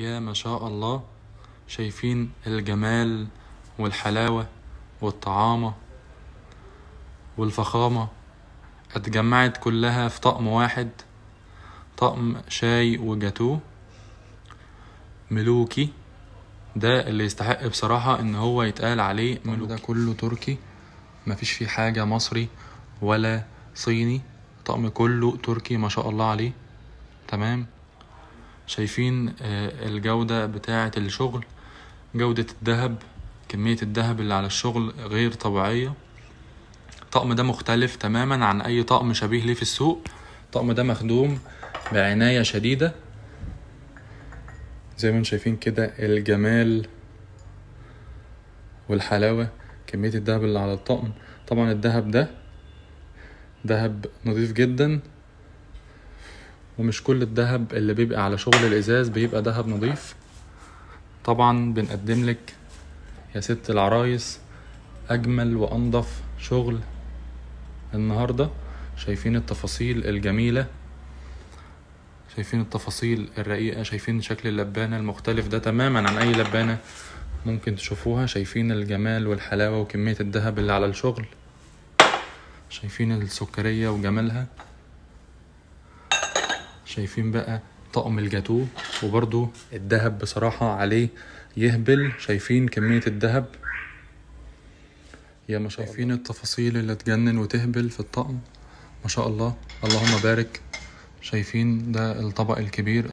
يا ما شاء الله شايفين الجمال والحلاوة والطعامة والفخامة اتجمعت كلها في طقم واحد طقم شاي وجاتو ملوكي ده اللي يستحق بصراحة ان هو يتقال عليه ملوكي ده كله تركي مفيش فيه حاجة مصري ولا صيني طقم كله تركي ما شاء الله عليه تمام شايفين آه، الجودة بتاعة الشغل جودة الذهب كمية الذهب اللي على الشغل غير طبيعية الطقم ده مختلف تماما عن أي طقم شبيه ليه في السوق الطقم ده مخدوم بعناية شديدة زي ما انتم شايفين كده الجمال والحلاوة كمية الذهب اللي على الطقم طبعا الذهب ده ذهب نظيف جدا ومش كل الذهب اللي بيبقى على شغل الازاز بيبقى ذهب نظيف طبعا بنقدم لك يا ست العرايس اجمل وانضف شغل النهارده شايفين التفاصيل الجميله شايفين التفاصيل الرقيقه شايفين شكل اللبانه المختلف ده تماما عن اي لبانه ممكن تشوفوها شايفين الجمال والحلاوه وكميه الذهب اللي على الشغل شايفين السكريه وجمالها شايفين بقى طقم الجاتو وبرده الذهب بصراحة عليه يهبل شايفين كمية الذهب يا ما شايفين التفاصيل اللي تجنن وتهبل في الطقم ما شاء الله اللهم بارك شايفين ده الطبق الكبير